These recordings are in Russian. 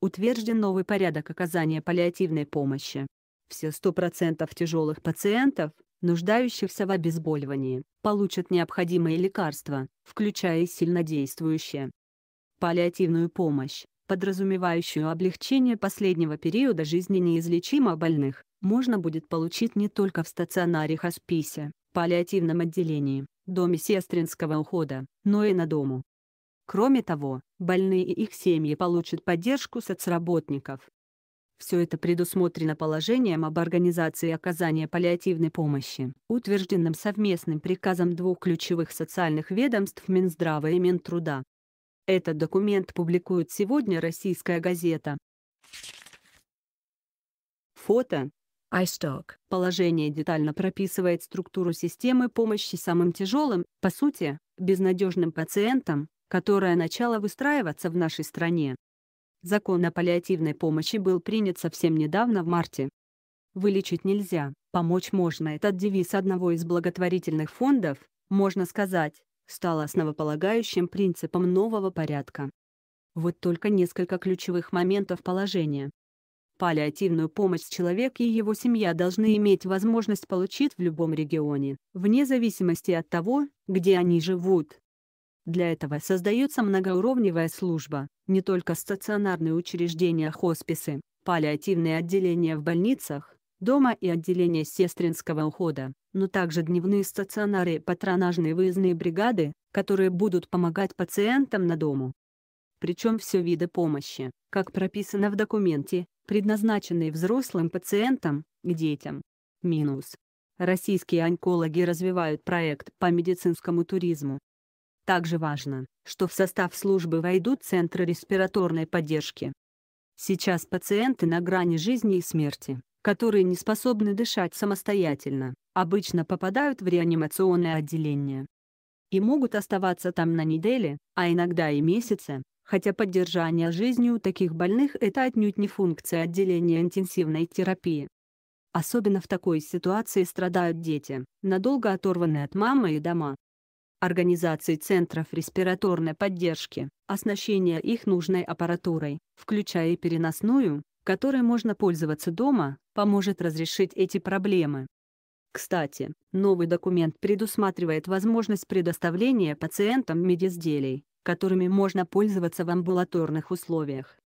утвержден новый порядок оказания паллиативной помощи. Все 100% тяжелых пациентов, нуждающихся в обезболивании, получат необходимые лекарства, включая и сильнодействующие. Паллиативную помощь, подразумевающую облегчение последнего периода жизни неизлечимо больных, можно будет получить не только в стационаре хосписе, паллиативном отделении, доме сестринского ухода, но и на дому. Кроме того, больные и их семьи получат поддержку соцработников. Все это предусмотрено положением об организации оказания паллиативной помощи, утвержденным совместным приказом двух ключевых социальных ведомств Минздрава и Минтруда. Этот документ публикует сегодня российская газета. Фото. iStock. Положение детально прописывает структуру системы помощи самым тяжелым, по сути, безнадежным пациентам, которая начала выстраиваться в нашей стране. Закон о паллиативной помощи был принят совсем недавно в марте. Вылечить нельзя, помочь можно. Этот девиз одного из благотворительных фондов, можно сказать, стал основополагающим принципом нового порядка. Вот только несколько ключевых моментов положения. Паллиативную помощь человек и его семья должны иметь возможность получить в любом регионе, вне зависимости от того, где они живут. Для этого создается многоуровневая служба, не только стационарные учреждения хосписы, паллиативные отделения в больницах, дома и отделения сестринского ухода, но также дневные стационары патронажные выездные бригады, которые будут помогать пациентам на дому. Причем все виды помощи, как прописано в документе, предназначенные взрослым пациентам и детям. Минус. Российские онкологи развивают проект по медицинскому туризму, также важно, что в состав службы войдут центры респираторной поддержки. Сейчас пациенты на грани жизни и смерти, которые не способны дышать самостоятельно, обычно попадают в реанимационное отделение. И могут оставаться там на неделе, а иногда и месяцы, хотя поддержание жизни у таких больных это отнюдь не функция отделения интенсивной терапии. Особенно в такой ситуации страдают дети, надолго оторванные от мамы и дома, организации центров респираторной поддержки, оснащение их нужной аппаратурой, включая и переносную, которой можно пользоваться дома, поможет разрешить эти проблемы. Кстати, новый документ предусматривает возможность предоставления пациентам медизделий, которыми можно пользоваться в амбулаторных условиях.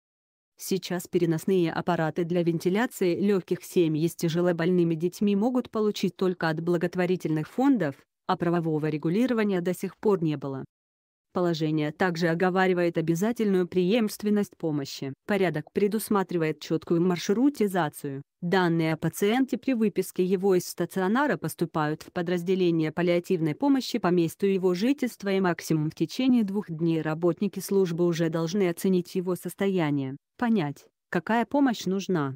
Сейчас переносные аппараты для вентиляции легких семьи с тяжелобольными детьми могут получить только от благотворительных фондов, а правового регулирования до сих пор не было. Положение также оговаривает обязательную преемственность помощи. Порядок предусматривает четкую маршрутизацию. Данные о пациенте при выписке его из стационара поступают в подразделение паллиативной помощи по месту его жительства и максимум в течение двух дней работники службы уже должны оценить его состояние, понять, какая помощь нужна.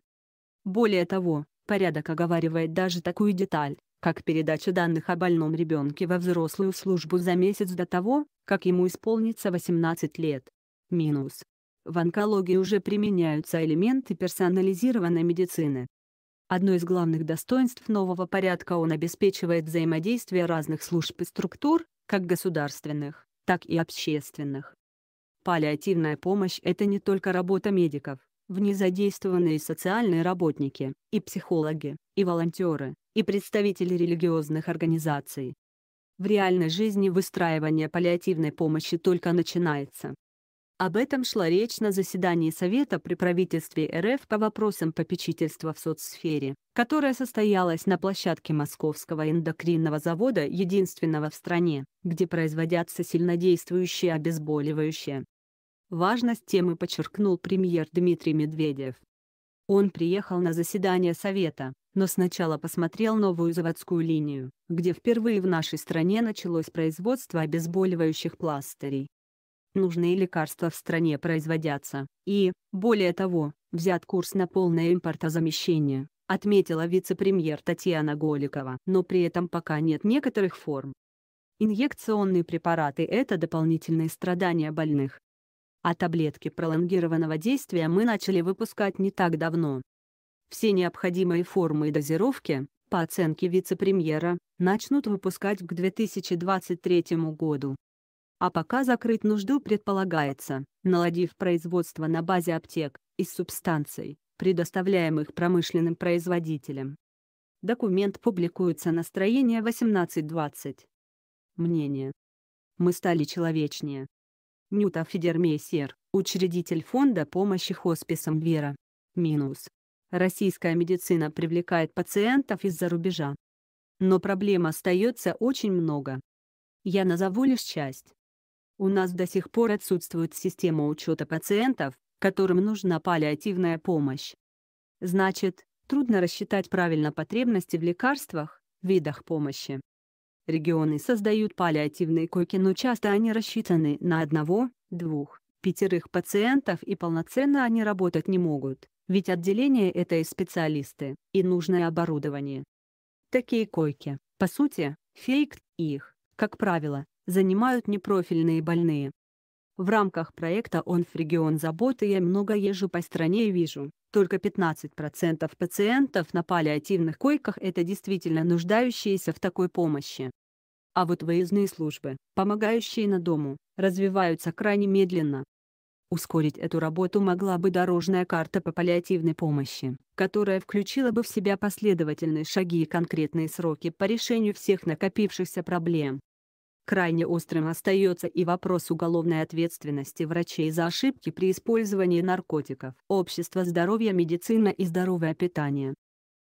Более того, порядок оговаривает даже такую деталь, как передача данных о больном ребенке во взрослую службу за месяц до того, как ему исполнится 18 лет. Минус. В онкологии уже применяются элементы персонализированной медицины. Одно из главных достоинств нового порядка он обеспечивает взаимодействие разных служб и структур, как государственных, так и общественных. Паллиативная помощь – это не только работа медиков, в ней задействованы и социальные работники, и психологи, и волонтеры, и представители религиозных организаций, в реальной жизни выстраивание паллиативной помощи только начинается. Об этом шла речь на заседании Совета при правительстве РФ по вопросам попечительства в соцсфере, которое состоялось на площадке Московского эндокринного завода, единственного в стране, где производятся сильнодействующие обезболивающие. Важность темы подчеркнул премьер Дмитрий Медведев. Он приехал на заседание Совета, но сначала посмотрел новую заводскую линию, где впервые в нашей стране началось производство обезболивающих пластырей. Нужные лекарства в стране производятся, и, более того, взят курс на полное импортозамещение, отметила вице-премьер Татьяна Голикова. Но при этом пока нет некоторых форм. Инъекционные препараты – это дополнительные страдания больных, а таблетки пролонгированного действия мы начали выпускать не так давно. Все необходимые формы и дозировки, по оценке вице-премьера, начнут выпускать к 2023 году. А пока закрыть нужду предполагается, наладив производство на базе аптек, из субстанций, предоставляемых промышленным производителям. Документ публикуется настроение 18:20. Мнение. Мы стали человечнее. Нюта Федермейсер, учредитель фонда помощи хосписам «Вера». Минус. Российская медицина привлекает пациентов из-за рубежа. Но проблем остается очень много. Я назову лишь часть. У нас до сих пор отсутствует система учета пациентов, которым нужна паллиативная помощь. Значит, трудно рассчитать правильно потребности в лекарствах, видах помощи. Регионы создают паллиативные койки, но часто они рассчитаны на одного, двух, пятерых пациентов и полноценно они работать не могут, ведь отделение это и специалисты, и нужное оборудование. Такие койки, по сути, фейк их, как правило, занимают непрофильные больные, в рамках проекта «Онф регион заботы» я много езжу по стране и вижу, только 15% пациентов на паллиативных койках – это действительно нуждающиеся в такой помощи. А вот выездные службы, помогающие на дому, развиваются крайне медленно. Ускорить эту работу могла бы дорожная карта по паллиативной помощи, которая включила бы в себя последовательные шаги и конкретные сроки по решению всех накопившихся проблем. Крайне острым остается и вопрос уголовной ответственности врачей за ошибки при использовании наркотиков. Общество здоровья, медицина и здоровое питание.